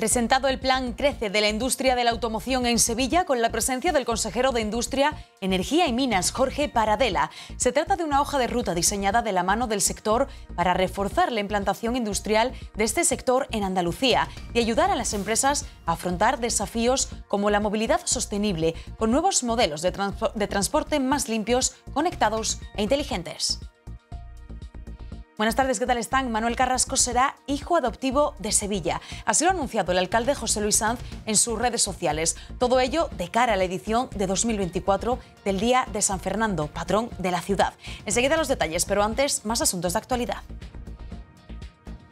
presentado el plan Crece de la industria de la automoción en Sevilla con la presencia del consejero de Industria, Energía y Minas, Jorge Paradela. Se trata de una hoja de ruta diseñada de la mano del sector para reforzar la implantación industrial de este sector en Andalucía y ayudar a las empresas a afrontar desafíos como la movilidad sostenible, con nuevos modelos de, de transporte más limpios, conectados e inteligentes. Buenas tardes, ¿qué tal están? Manuel Carrasco será hijo adoptivo de Sevilla. Así lo ha anunciado el alcalde José Luis Sanz en sus redes sociales. Todo ello de cara a la edición de 2024 del Día de San Fernando, patrón de la ciudad. Enseguida los detalles, pero antes, más asuntos de actualidad.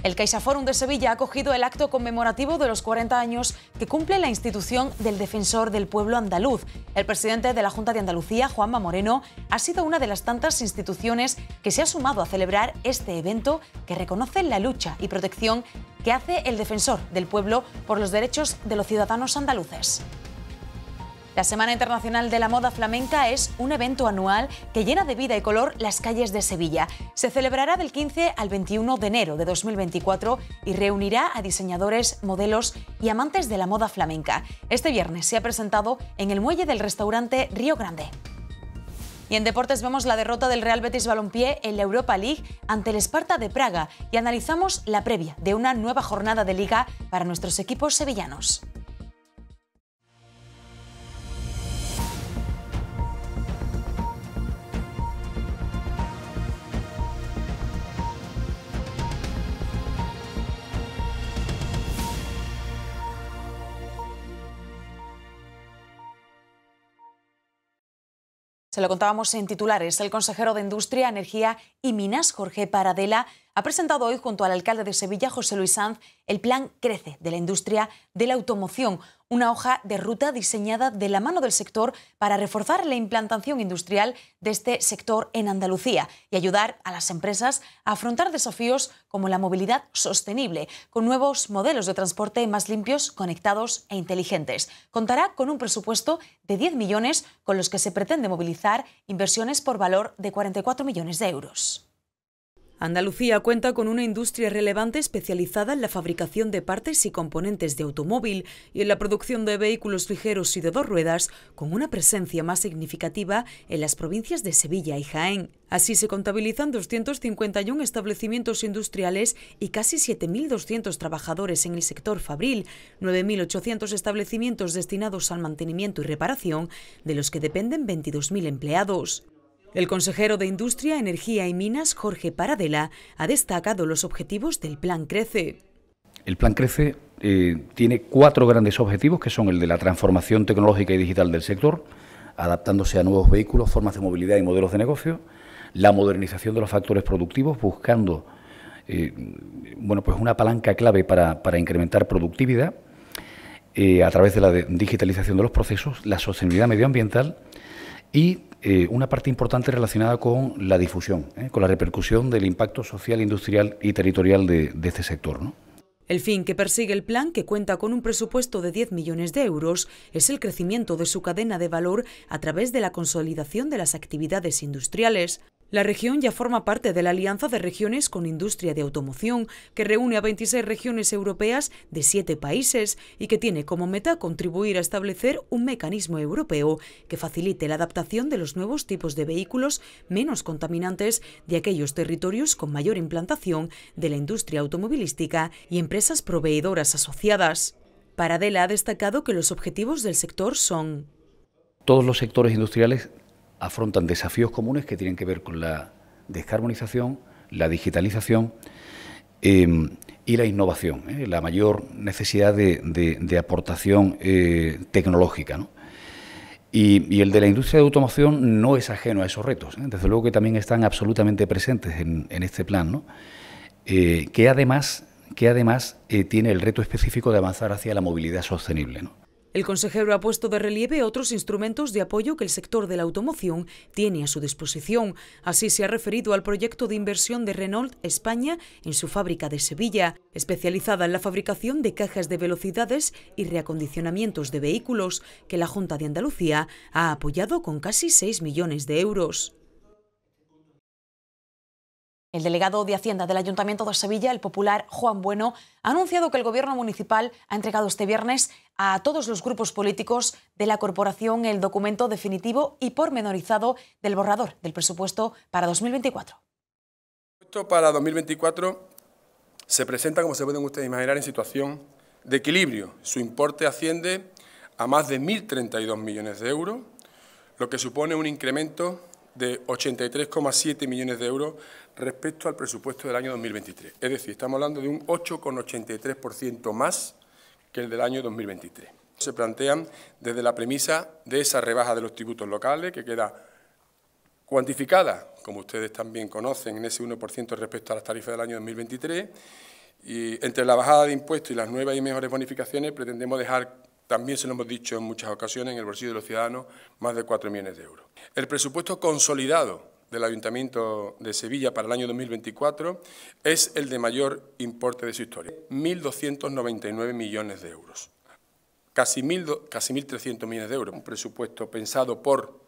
El CaixaForum de Sevilla ha acogido el acto conmemorativo de los 40 años que cumple la institución del Defensor del Pueblo Andaluz. El presidente de la Junta de Andalucía, Juanma Moreno, ha sido una de las tantas instituciones que se ha sumado a celebrar este evento que reconoce la lucha y protección que hace el Defensor del Pueblo por los derechos de los ciudadanos andaluces. La Semana Internacional de la Moda Flamenca es un evento anual que llena de vida y color las calles de Sevilla. Se celebrará del 15 al 21 de enero de 2024 y reunirá a diseñadores, modelos y amantes de la moda flamenca. Este viernes se ha presentado en el muelle del restaurante Río Grande. Y en deportes vemos la derrota del Real Betis Balompié en la Europa League ante el Esparta de Praga y analizamos la previa de una nueva jornada de liga para nuestros equipos sevillanos. Se lo contábamos en titulares. El consejero de Industria, Energía y Minas, Jorge Paradela, ha presentado hoy junto al alcalde de Sevilla, José Luis Sanz, el plan Crece de la industria de la automoción, una hoja de ruta diseñada de la mano del sector para reforzar la implantación industrial de este sector en Andalucía y ayudar a las empresas a afrontar desafíos como la movilidad sostenible, con nuevos modelos de transporte más limpios, conectados e inteligentes. Contará con un presupuesto de 10 millones con los que se pretende movilizar inversiones por valor de 44 millones de euros. Andalucía cuenta con una industria relevante especializada en la fabricación de partes y componentes de automóvil y en la producción de vehículos ligeros y de dos ruedas, con una presencia más significativa en las provincias de Sevilla y Jaén. Así se contabilizan 251 establecimientos industriales y casi 7.200 trabajadores en el sector fabril, 9.800 establecimientos destinados al mantenimiento y reparación, de los que dependen 22.000 empleados. El consejero de Industria, Energía y Minas, Jorge Paradela, ha destacado los objetivos del Plan Crece. El Plan Crece eh, tiene cuatro grandes objetivos, que son el de la transformación tecnológica y digital del sector, adaptándose a nuevos vehículos, formas de movilidad y modelos de negocio, la modernización de los factores productivos, buscando eh, bueno, pues una palanca clave para, incrementar productividad eh, a través de la digitalización de los procesos, la sostenibilidad medioambiental y eh, una parte importante relacionada con la difusión, ¿eh? con la repercusión del impacto social, industrial y territorial de, este sector. El fin que persigue el plan, que cuenta con un presupuesto de 10 millones de euros, es el crecimiento de su cadena de valor a través de la consolidación de las actividades industriales. La región ya forma parte de la Alianza de Regiones con Industria de Automoción, que reúne a 26 regiones europeas de 7 países y que tiene como meta contribuir a establecer un mecanismo europeo que facilite la adaptación de los nuevos tipos de vehículos menos contaminantes de aquellos territorios con mayor implantación de la industria automovilística y empresas proveedoras asociadas. Paradela ha destacado que los objetivos del sector son todos los sectores industriales afrontan desafíos comunes que tienen que ver con la descarbonización, la digitalización em, y la innovación, ¿eh? la mayor necesidad de, aportación eh, tecnológica. Y, el de la industria de automoción no es ajeno a esos retos, ¿eh? desde luego que también están absolutamente presentes en, este plan, que además, tiene el reto específico de avanzar hacia la movilidad sostenible. El consejero ha puesto de relieve otros instrumentos de apoyo que el sector de la automoción tiene a su disposición. Así se ha referido al proyecto de inversión de Renault España en su fábrica de Sevilla, especializada en la fabricación de cajas de velocidades y reacondicionamientos de vehículos, que la Junta de Andalucía ha apoyado con casi 6 millones de euros. El delegado de Hacienda del Ayuntamiento de Sevilla, el popular Juan Bueno, ha anunciado que el Gobierno Municipal ha entregado este viernes a todos los grupos políticos de la corporación el documento definitivo y pormenorizado del borrador del presupuesto para 2024. El presupuesto para 2024 se presenta, como se pueden ustedes imaginar, en situación de equilibrio. Su importe asciende a más de 1.032 millones de euros, lo que supone un incremento de 83,7 millones de euros respecto al presupuesto del año 2023. Es decir, estamos hablando de un 8,83% más que el del año 2023. Se plantean desde la premisa de esa rebaja de los tributos locales, que queda cuantificada, como ustedes también conocen, en ese 1% respecto a las tarifas del año 2023, y entre la bajada de impuestos y las nuevas y mejores bonificaciones pretendemos dejar también se lo hemos dicho en muchas ocasiones, en el bolsillo de los ciudadanos, más de 4 millones de euros. El presupuesto consolidado del Ayuntamiento de Sevilla para el año 2024 es el de mayor importe de su historia, 1.299 millones de euros. Casi, casi 1.300 millones de euros, un presupuesto pensado por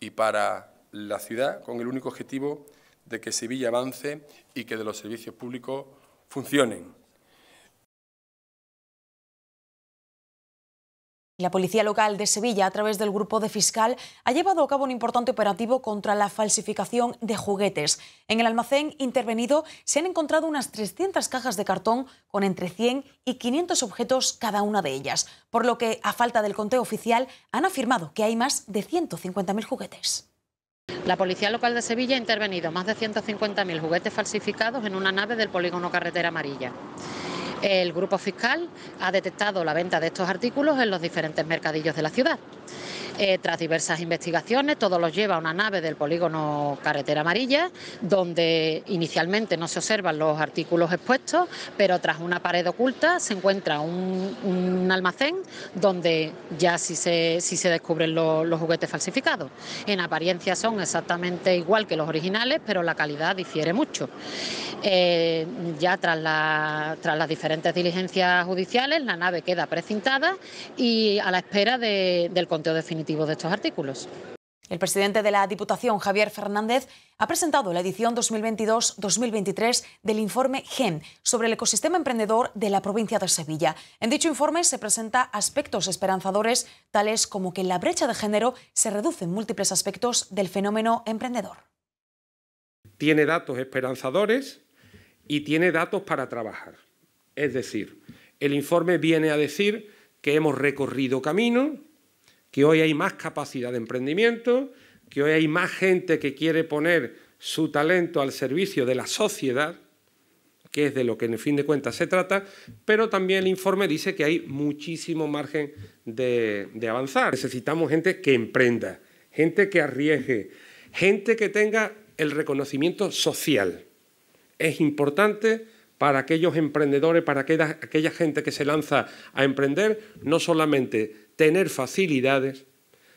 y para la ciudad con el único objetivo de que Sevilla avance y que de los servicios públicos funcionen. La Policía Local de Sevilla, a través del Grupo de Fiscal, ha llevado a cabo un importante operativo contra la falsificación de juguetes. En el almacén intervenido se han encontrado unas 300 cajas de cartón con entre 100 y 500 objetos cada una de ellas, por lo que, a falta del conteo oficial, han afirmado que hay más de 150.000 juguetes. La Policía Local de Sevilla ha intervenido más de 150.000 juguetes falsificados en una nave del Polígono Carretera Amarilla. El grupo fiscal ha detectado la venta de estos artículos en los diferentes mercadillos de la ciudad. Eh, tras diversas investigaciones, todo los lleva a una nave del polígono Carretera Amarilla, donde inicialmente no se observan los artículos expuestos, pero tras una pared oculta se encuentra un, almacén donde ya sí se, descubren los juguetes falsificados. En apariencia son exactamente igual que los originales, pero la calidad difiere mucho. Eh, ya tras, la, tras las diferentes diligencias judiciales, la nave queda precintada y a la espera del conteo definitivo de estos artículos. El presidente de la Diputación, Javier Fernández, ha presentado la edición 2022-2023 del informe GEN sobre el ecosistema emprendedor de la provincia de Sevilla. En dicho informe se presenta aspectos esperanzadores, tales como que la brecha de género se reduce en múltiples aspectos del fenómeno emprendedor. Tiene datos esperanzadores y tiene datos para trabajar. Es decir, el informe viene a decir que hemos recorrido camino, que hoy hay más capacidad de emprendimiento, que hoy hay más gente que quiere poner su talento al servicio de la sociedad, que es de lo que en fin de cuentas se trata, pero también el informe dice que hay muchísimo margen de, de avanzar. Necesitamos gente que emprenda, gente que arriesgue, gente que tenga el reconocimiento social. Es importante para aquellos emprendedores, para aquella, gente que se lanza a emprender, no solamente tener facilidades,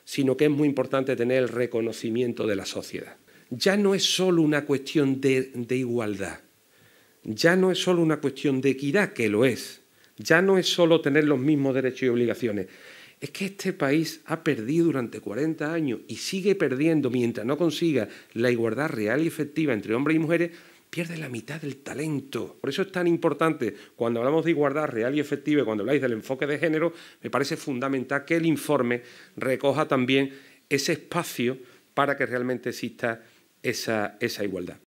sino que es muy importante tener el reconocimiento de la sociedad. Ya no es solo una cuestión de, de igualdad, ya no es solo una cuestión de equidad, que lo es, ya no es solo tener los mismos derechos y obligaciones, es que este país ha perdido durante 40 años y sigue perdiendo mientras no consiga la igualdad real y efectiva entre hombres y mujeres, pierde la mitad del talento. Por eso es tan importante, cuando hablamos de igualdad real y efectiva, cuando habláis del enfoque de género, me parece fundamental que el informe recoja también ese espacio para que realmente exista esa, esa igualdad.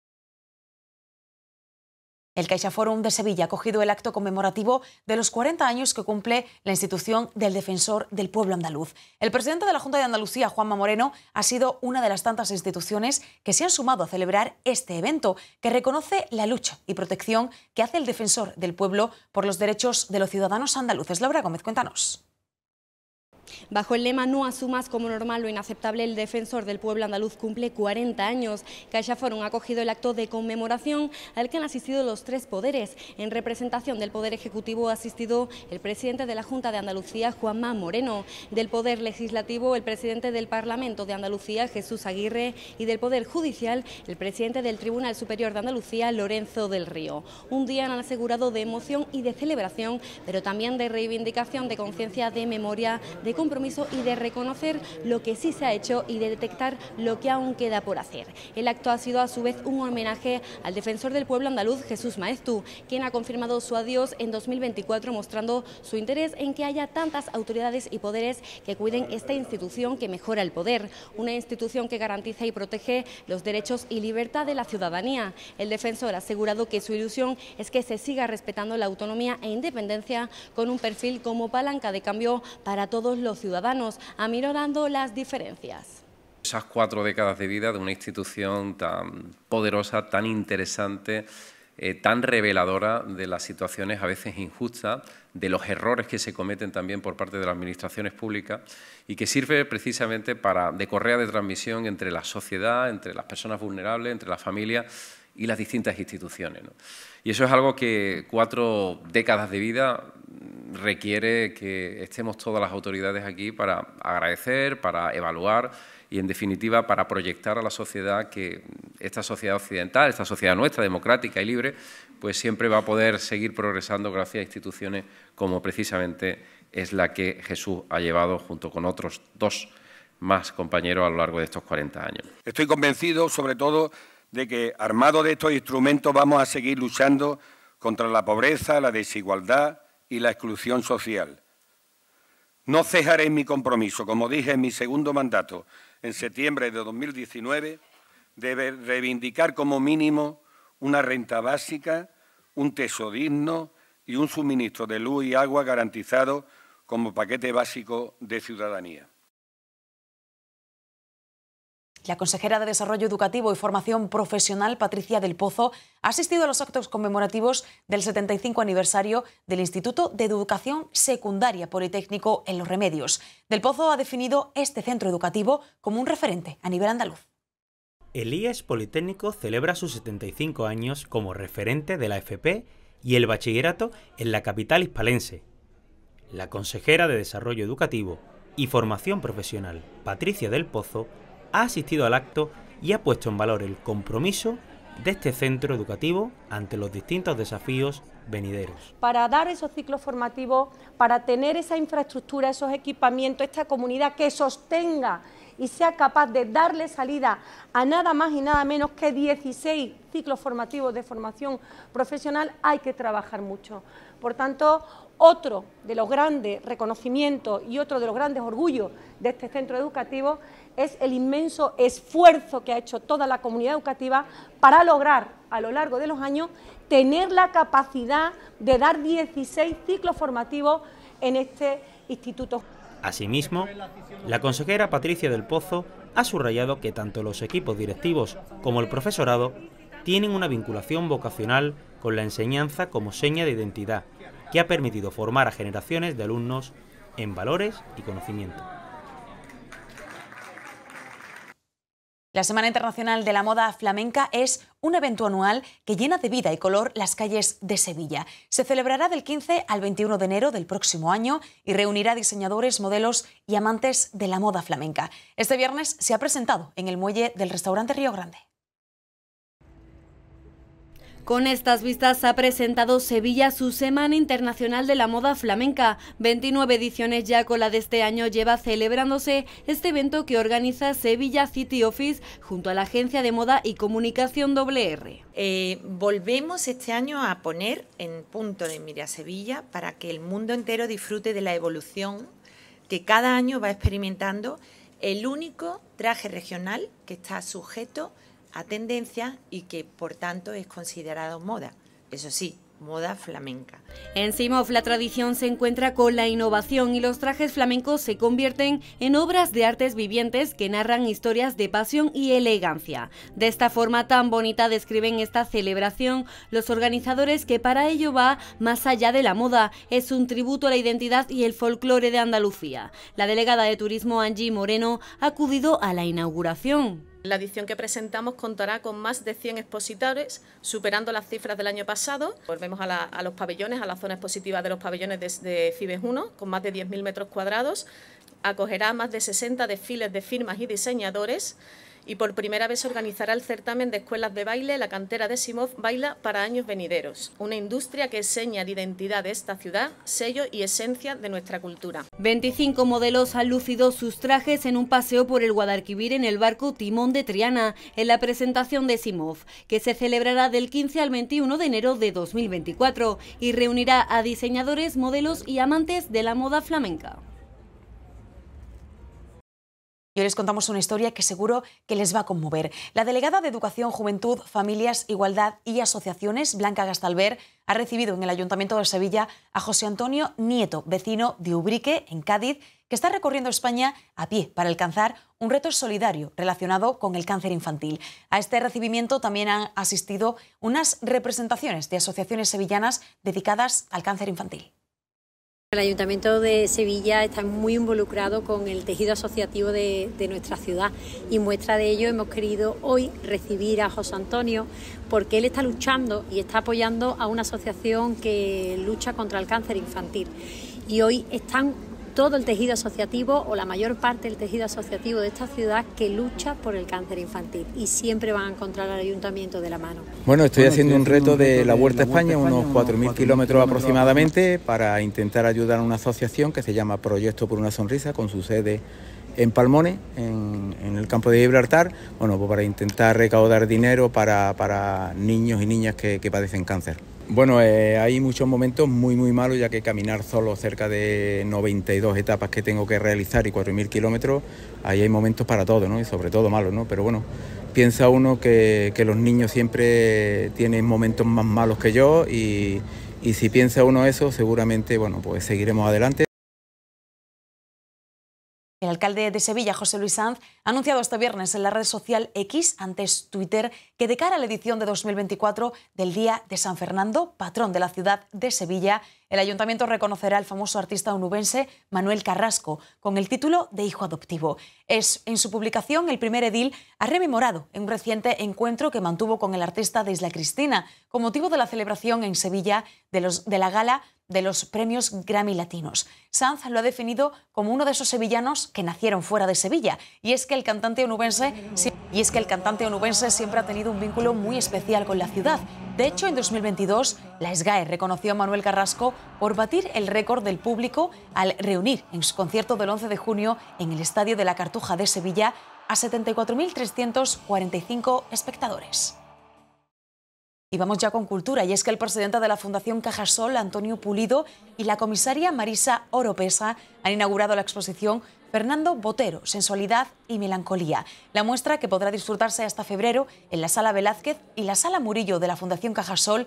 El Forum de Sevilla ha acogido el acto conmemorativo de los 40 años que cumple la institución del Defensor del Pueblo Andaluz. El presidente de la Junta de Andalucía, Juanma Moreno, ha sido una de las tantas instituciones que se han sumado a celebrar este evento, que reconoce la lucha y protección que hace el Defensor del Pueblo por los derechos de los ciudadanos andaluces. Laura Gómez, cuéntanos. Bajo el lema No asumas como normal lo inaceptable, el defensor del pueblo andaluz cumple 40 años. Forum ha acogido el acto de conmemoración al que han asistido los tres poderes. En representación del Poder Ejecutivo ha asistido el presidente de la Junta de Andalucía, Juanma Moreno, del Poder Legislativo, el presidente del Parlamento de Andalucía, Jesús Aguirre, y del Poder Judicial, el presidente del Tribunal Superior de Andalucía, Lorenzo del Río. Un día han asegurado de emoción y de celebración, pero también de reivindicación, de conciencia, de memoria, de compromiso y de reconocer lo que sí se ha hecho y de detectar lo que aún queda por hacer. El acto ha sido a su vez un homenaje al defensor del pueblo andaluz Jesús Maestu, quien ha confirmado su adiós en 2024 mostrando su interés en que haya tantas autoridades y poderes que cuiden esta institución que mejora el poder, una institución que garantiza y protege los derechos y libertad de la ciudadanía. El defensor ha asegurado que su ilusión es que se siga respetando la autonomía e independencia con un perfil como palanca de cambio para todos los ciudadanos, aminorando las diferencias. Esas cuatro décadas de vida de una institución tan poderosa, tan interesante, eh, tan reveladora de las situaciones a veces injustas, de los errores que se cometen también por parte de las administraciones públicas y que sirve precisamente para, de correa de transmisión entre la sociedad, entre las personas vulnerables, entre la familias y las distintas instituciones. Y eso es algo que cuatro décadas de vida requiere que estemos todas las autoridades aquí para agradecer, para evaluar y, en definitiva, para proyectar a la sociedad que esta sociedad occidental, esta sociedad nuestra, democrática y libre, pues siempre va a poder seguir progresando gracias a instituciones como precisamente es la que Jesús ha llevado junto con otros dos más compañeros a lo largo de estos 40 años. Estoy convencido, sobre todo, de que armado de estos instrumentos vamos a seguir luchando contra la pobreza, la desigualdad, y la exclusión social. No cejaré en mi compromiso, como dije en mi segundo mandato, en septiembre de 2019, de reivindicar como mínimo una renta básica, un teso digno y un suministro de luz y agua garantizado como paquete básico de ciudadanía. La consejera de Desarrollo Educativo y Formación Profesional, Patricia del Pozo, ha asistido a los actos conmemorativos del 75 aniversario del Instituto de Educación Secundaria Politécnico en Los Remedios. Del Pozo ha definido este centro educativo como un referente a nivel andaluz. El IES Politécnico celebra sus 75 años como referente de la FP y el bachillerato en la capital hispalense. La consejera de Desarrollo Educativo y Formación Profesional, Patricia del Pozo, ha asistido al acto y ha puesto en valor el compromiso de este centro educativo ante los distintos desafíos venideros. Para dar esos ciclos formativos, para tener esa infraestructura, esos equipamientos, esta comunidad que sostenga y sea capaz de darle salida a nada más y nada menos que 16 ciclos formativos de formación profesional, hay que trabajar mucho. Por tanto, otro de los grandes reconocimientos y otro de los grandes orgullos de este centro educativo es el inmenso esfuerzo que ha hecho toda la comunidad educativa para lograr a lo largo de los años tener la capacidad de dar 16 ciclos formativos en este instituto. Asimismo, la consejera Patricia del Pozo ha subrayado que tanto los equipos directivos como el profesorado tienen una vinculación vocacional con la enseñanza como seña de identidad, que ha permitido formar a generaciones de alumnos en valores y conocimiento. La Semana Internacional de la Moda Flamenca es un evento anual que llena de vida y color las calles de Sevilla. Se celebrará del 15 al 21 de enero del próximo año y reunirá diseñadores, modelos y amantes de la moda flamenca. Este viernes se ha presentado en el muelle del restaurante Río Grande. Con estas vistas ha presentado Sevilla su Semana Internacional de la Moda Flamenca. 29 ediciones ya con la de este año lleva celebrándose este evento que organiza Sevilla City Office junto a la agencia de moda y comunicación WR. Eh, volvemos este año a poner en punto de mira Sevilla para que el mundo entero disfrute de la evolución que cada año va experimentando el único traje regional que está sujeto a tendencia y que por tanto es considerado moda. Eso sí, moda flamenca. En Simov la tradición se encuentra con la innovación y los trajes flamencos se convierten en obras de artes vivientes que narran historias de pasión y elegancia. De esta forma tan bonita describen esta celebración los organizadores que para ello va más allá de la moda, es un tributo a la identidad y el folclore de Andalucía. La delegada de turismo Angie Moreno ha acudido a la inauguración. La edición que presentamos contará con más de 100 expositores, superando las cifras del año pasado. Volvemos a, los pabellones, a la zona expositiva de los pabellones de, de Fibes 1, con más de 10.000 metros cuadrados. Acogerá más de 60 desfiles de firmas y diseñadores y por primera vez organizará el certamen de escuelas de baile La Cantera de Simov Baila para años venideros, una industria que es seña de identidad de esta ciudad, sello y esencia de nuestra cultura. 25 modelos han lucido sus trajes en un paseo por el Guadalquivir en el barco Timón de Triana, en la presentación de Simov, que se celebrará del 15 al 21 de enero de 2024 y reunirá a diseñadores, modelos y amantes de la moda flamenca. Y hoy les contamos una historia que seguro que les va a conmover. La delegada de Educación, Juventud, Familias, Igualdad y Asociaciones, Blanca Gastalver, ha recibido en el Ayuntamiento de Sevilla a José Antonio Nieto, vecino de Ubrique, en Cádiz, que está recorriendo España a pie para alcanzar un reto solidario relacionado con el cáncer infantil. A este recibimiento también han asistido unas representaciones de asociaciones sevillanas dedicadas al cáncer infantil. El Ayuntamiento de Sevilla está muy involucrado con el tejido asociativo de, nuestra ciudad y muestra de ello hemos querido hoy recibir a José Antonio porque él está luchando y está apoyando a una asociación que lucha contra el cáncer infantil y hoy están todo el tejido asociativo o la mayor parte del tejido asociativo de esta ciudad que lucha por el cáncer infantil y siempre van a encontrar al ayuntamiento de la mano. Bueno, estoy haciendo un reto de la Vuelta a España, unos 4.000 kilómetros aproximadamente, para intentar ayudar a una asociación que se llama Proyecto por una Sonrisa, con su sede en Palmones, en, el campo de Gibraltar, bueno, pues para intentar recaudar dinero para, niños y niñas que padecen cáncer. Bueno, eh, hay muchos momentos muy, muy malos, ya que caminar solo cerca de 92 etapas que tengo que realizar y 4.000 kilómetros, ahí hay momentos para todo, ¿no? Y sobre todo malos, ¿no? Pero bueno, piensa uno que, los niños siempre tienen momentos más malos que yo y, y si piensa uno eso, seguramente, bueno, pues seguiremos adelante alcalde de Sevilla, José Luis Sanz, ha anunciado este viernes en la red social X, antes Twitter, que de cara a la edición de 2024 del Día de San Fernando, patrón de la ciudad de Sevilla, el ayuntamiento reconocerá al famoso artista onubense Manuel Carrasco con el título de hijo adoptivo. Es, en su publicación, el primer edil ha rememorado en un reciente encuentro que mantuvo con el artista de Isla Cristina con motivo de la celebración en Sevilla de, la gala de los premios Grammy Latinos. Sanz lo ha definido como uno de esos sevillanos que nacieron fuera de Sevilla. Y es que el cantante onubense, y es que el cantante onubense siempre ha tenido un vínculo muy especial con la ciudad. De hecho, en 2022, la SGAE reconoció a Manuel Carrasco por batir el récord del público al reunir en su concierto del 11 de junio en el Estadio de la Cartuja de Sevilla a 74.345 espectadores. Y vamos ya con cultura, y es que el presidente de la Fundación Cajasol, Antonio Pulido, y la comisaria Marisa Oropesa han inaugurado la exposición Fernando Botero, Sensualidad y Melancolía. La muestra que podrá disfrutarse hasta febrero en la Sala Velázquez y la Sala Murillo de la Fundación Cajasol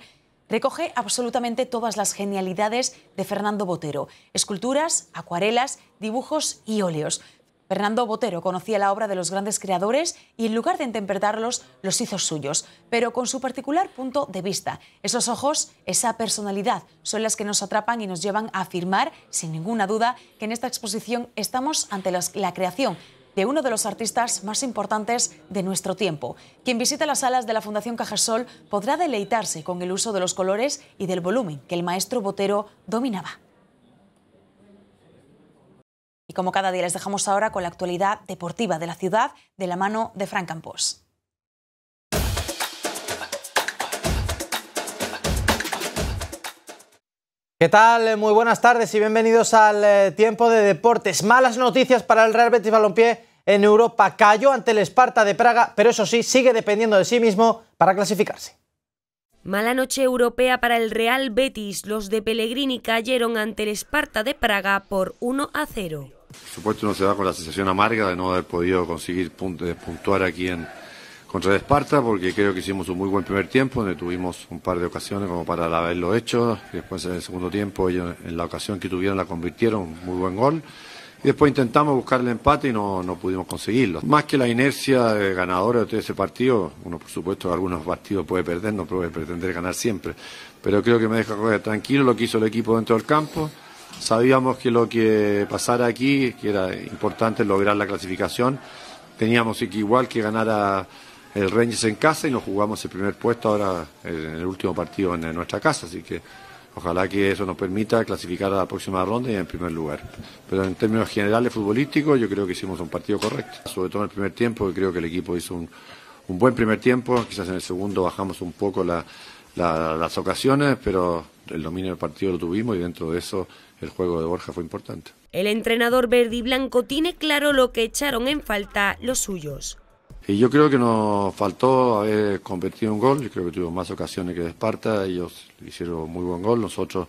recoge absolutamente todas las genialidades de Fernando Botero, esculturas, acuarelas, dibujos y óleos. Fernando Botero conocía la obra de los grandes creadores y en lugar de interpretarlos, los hizo suyos, pero con su particular punto de vista. Esos ojos, esa personalidad, son las que nos atrapan y nos llevan a afirmar, sin ninguna duda, que en esta exposición estamos ante la creación de uno de los artistas más importantes de nuestro tiempo. Quien visita las salas de la Fundación Cajasol podrá deleitarse con el uso de los colores y del volumen que el maestro Botero dominaba. Y como cada día les dejamos ahora con la actualidad deportiva de la ciudad de la mano de Frank Campos. ¿Qué tal? Eh, muy buenas tardes y bienvenidos al eh, tiempo de deportes. Malas noticias para el Real Betis Balompié en Europa. Cayó ante el Esparta de Praga, pero eso sí, sigue dependiendo de sí mismo para clasificarse. Mala noche europea para el Real Betis. Los de Pellegrini cayeron ante el Esparta de Praga por 1 a 0. Por supuesto, uno se va con la sensación amarga de no haber podido conseguir puntuar aquí en, contra el Esparta, porque creo que hicimos un muy buen primer tiempo, donde tuvimos un par de ocasiones como para haberlo hecho. Después en el segundo tiempo, ellos en la ocasión que tuvieron la convirtieron, muy buen gol. Y después intentamos buscar el empate y no, pudimos conseguirlo. Más que la inercia de ganadora de ese partido, uno por supuesto algunos partidos puede perder, no puede pretender ganar siempre. Pero creo que me deja tranquilo lo que hizo el equipo dentro del campo. Sabíamos que lo que pasara aquí, que era importante lograr la clasificación, teníamos que igual que ganar a el Rangers en casa y nos jugamos el primer puesto ahora en el último partido en nuestra casa, así que ojalá que eso nos permita clasificar a la próxima ronda y en primer lugar. Pero en términos generales futbolísticos yo creo que hicimos un partido correcto, sobre todo en el primer tiempo, creo que el equipo hizo un, buen primer tiempo, quizás en el segundo bajamos un poco las ocasiones, pero el dominio del partido lo tuvimos y dentro de eso el juego de Borja fue importante. El entrenador Verdi blanco tiene claro lo que echaron en falta los suyos. Y yo creo que nos faltó haber convertido un gol. Yo creo que tuvimos más ocasiones que de Esparta. Ellos hicieron muy buen gol. Nosotros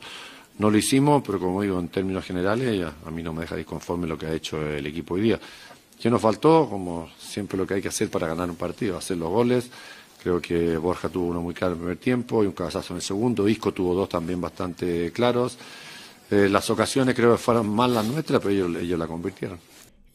no lo hicimos, pero como digo, en términos generales, a, mí no me deja disconforme lo que ha hecho el equipo hoy día. ¿Qué nos faltó? Como siempre lo que hay que hacer para ganar un partido, hacer los goles. Creo que Borja tuvo uno muy claro en el primer tiempo y un cabezazo en el segundo. Isco tuvo dos también bastante claros. Eh, las ocasiones creo que fueron más las nuestras, pero ellos la convirtieron.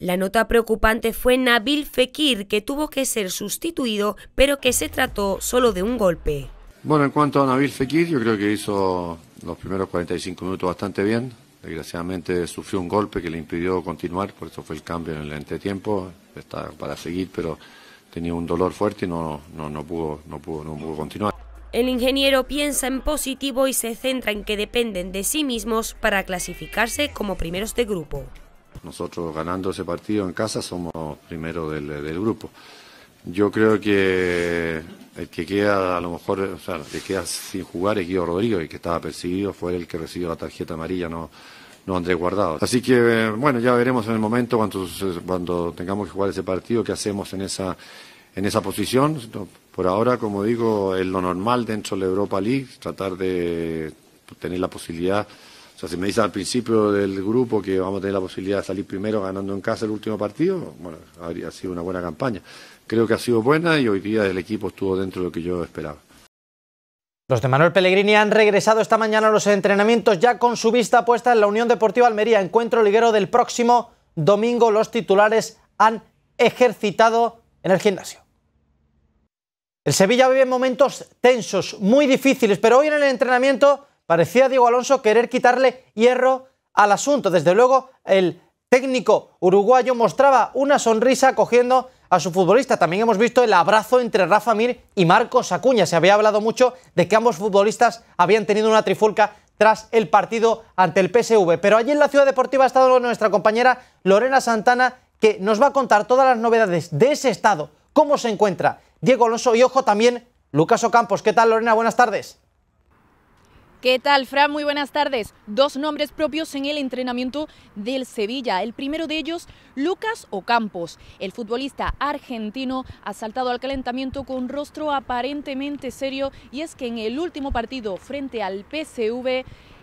La nota preocupante fue Nabil Fekir, que tuvo que ser sustituido, pero que se trató solo de un golpe. Bueno, en cuanto a Nabil Fekir, yo creo que hizo los primeros 45 minutos bastante bien. Desgraciadamente sufrió un golpe que le impidió continuar, por eso fue el cambio en el entretiempo. Está para seguir, pero tenía un dolor fuerte y no, no, pudo, no, pudo, no pudo continuar. El ingeniero piensa en positivo y se centra en que dependen de sí mismos para clasificarse como primeros de grupo. Nosotros ganando ese partido en casa somos primero del, grupo. Yo creo que el que queda, a lo mejor, o sea, el que queda sin jugar es Guido Rodrigo, el que estaba perseguido fue el que recibió la tarjeta amarilla, no, Andrés Guardado. Así que, bueno, ya veremos en el momento cuando, tengamos que jugar ese partido, qué hacemos en esa, en esa posición. Por ahora, como digo, es lo normal dentro de la Europa League, tratar de tener la posibilidad sea, si me dices al principio del grupo que vamos a tener la posibilidad de salir primero ganando en casa el último partido, bueno, habría sido una buena campaña. Creo que ha sido buena y hoy día el equipo estuvo dentro de lo que yo esperaba. Los de Manuel Pellegrini han regresado esta mañana a los entrenamientos ya con su vista puesta en la Unión Deportiva Almería. Encuentro liguero del próximo domingo. Los titulares han ejercitado en el gimnasio. El Sevilla vive momentos tensos, muy difíciles, pero hoy en el entrenamiento Parecía Diego Alonso querer quitarle hierro al asunto. Desde luego, el técnico uruguayo mostraba una sonrisa cogiendo a su futbolista. También hemos visto el abrazo entre Rafa Mir y Marcos Acuña. Se había hablado mucho de que ambos futbolistas habían tenido una trifulca tras el partido ante el PSV. Pero allí en la Ciudad Deportiva ha estado nuestra compañera Lorena Santana, que nos va a contar todas las novedades de ese estado, cómo se encuentra Diego Alonso y ojo también Lucas Ocampos. ¿Qué tal Lorena? Buenas tardes. ¿Qué tal, Fran? Muy buenas tardes. Dos nombres propios en el entrenamiento del Sevilla. El primero de ellos, Lucas Ocampos. El futbolista argentino ha saltado al calentamiento con rostro aparentemente serio y es que en el último partido frente al PSV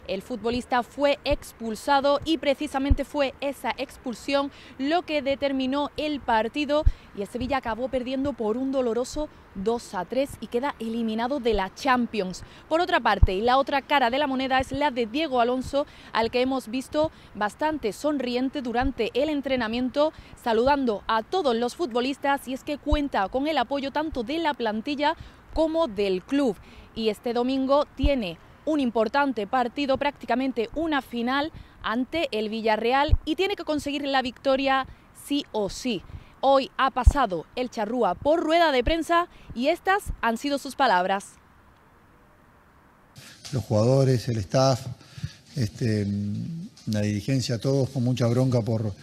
el futbolista fue expulsado y precisamente fue esa expulsión lo que determinó el partido y el Sevilla acabó perdiendo por un doloroso 2 a 3 y queda eliminado de la Champions. Por otra parte, y la otra cara de la moneda es la de Diego Alonso, al que hemos visto bastante sonriente durante el entrenamiento, saludando a todos los futbolistas y es que cuenta con el apoyo tanto de la plantilla como del club. Y este domingo tiene un importante partido, prácticamente una final ante el Villarreal y tiene que conseguir la victoria sí o sí. Hoy ha pasado el charrúa por rueda de prensa y estas han sido sus palabras. Los jugadores, el staff, este, la dirigencia, todos con mucha bronca por,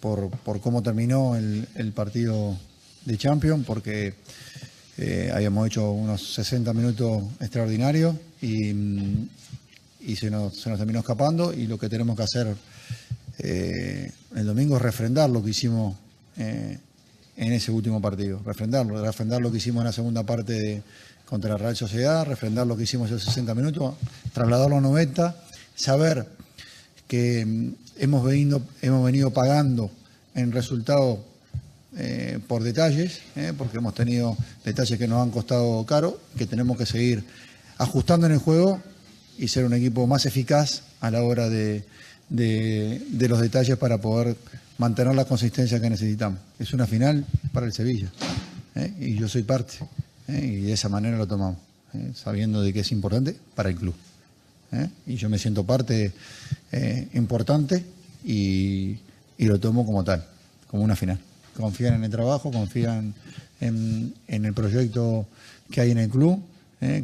por, cómo terminó el, el partido de Champions, porque eh, habíamos hecho unos 60 minutos extraordinarios y, se, nos, terminó escapando y lo que tenemos que hacer eh, el domingo es refrendar lo que hicimos eh, en ese último partido, refrendarlo, refrendar lo que hicimos en la segunda parte contra la Real Sociedad, refrendar lo que hicimos esos 60 minutos, trasladarlo a 90, saber que mm, hemos venido, hemos venido pagando en resultados eh, por detalles, eh, porque hemos tenido detalles que nos han costado caro, que tenemos que seguir ajustando en el juego y ser un equipo más eficaz a la hora de, los detalles para poder mantener la consistencia que necesitamos. Es una final para el Sevilla eh, y yo soy parte y de esa manera lo tomamos, sabiendo de que es importante para el club. Y yo me siento parte importante y lo tomo como tal, como una final confían en el trabajo, confían en, el proyecto que hay en el club, eh,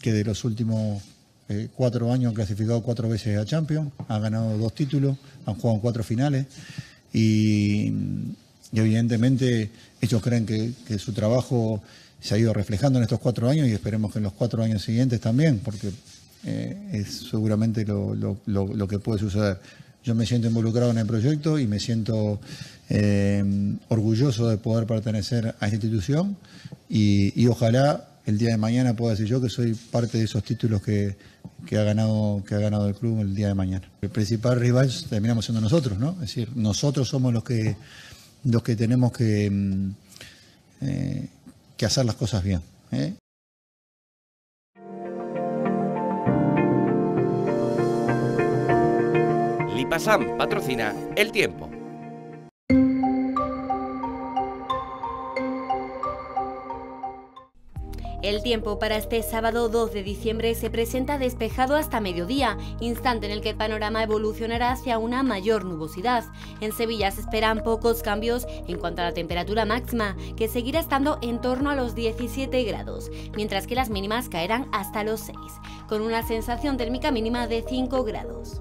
que, de los últimos eh, cuatro años han clasificado cuatro veces a Champions, han ganado dos títulos, han jugado en cuatro finales y, evidentemente ellos creen que, su trabajo se ha ido reflejando en estos cuatro años y esperemos que en los cuatro años siguientes también, porque eh, es seguramente lo, que puede suceder. Yo me siento involucrado en el proyecto y me siento eh, orgulloso de poder pertenecer a esta institución y, ojalá el día de mañana pueda decir yo que soy parte de esos títulos que, ha, ganado, que ha ganado el club el día de mañana. El principal rival terminamos siendo nosotros, ¿no? Es decir, nosotros somos los que, los que tenemos que, mm, eh, que hacer las cosas bien. ¿eh? Pasam patrocina El Tiempo. El tiempo para este sábado 2 de diciembre se presenta despejado hasta mediodía, instante en el que el panorama evolucionará hacia una mayor nubosidad. En Sevilla se esperan pocos cambios en cuanto a la temperatura máxima, que seguirá estando en torno a los 17 grados, mientras que las mínimas caerán hasta los 6, con una sensación térmica mínima de 5 grados.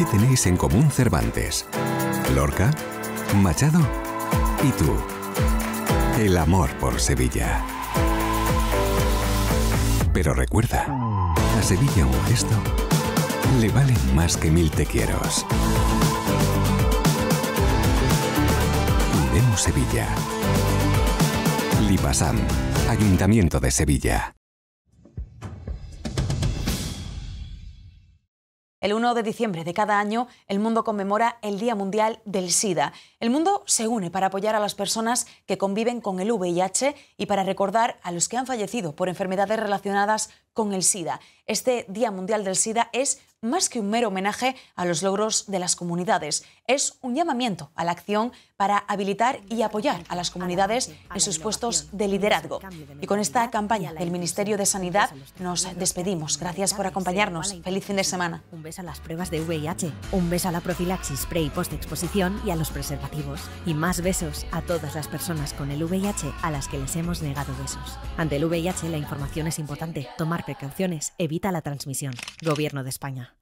¿Qué tenéis en común Cervantes? Lorca, Machado y tú. El amor por Sevilla. Pero recuerda, a Sevilla un gesto le valen más que mil te quieros. Vemos Sevilla. Lipasam, Ayuntamiento de Sevilla. El 1 de diciembre de cada año, el mundo conmemora el Día Mundial del SIDA. El mundo se une para apoyar a las personas que conviven con el VIH y para recordar a los que han fallecido por enfermedades relacionadas con el SIDA. Este Día Mundial del SIDA es más que un mero homenaje a los logros de las comunidades, es un llamamiento a la acción para habilitar y apoyar a las comunidades en sus puestos de liderazgo. Y con esta campaña del Ministerio de Sanidad nos despedimos. Gracias por acompañarnos. Feliz fin de semana. Un beso a las pruebas de VIH, un beso a la profilaxis pre y post exposición y a los preservativos. Y más besos a todas las personas con el VIH a las que les hemos negado besos. Ante el VIH la información es importante. Tomar precauciones. Evita la transmisión. Gobierno de España.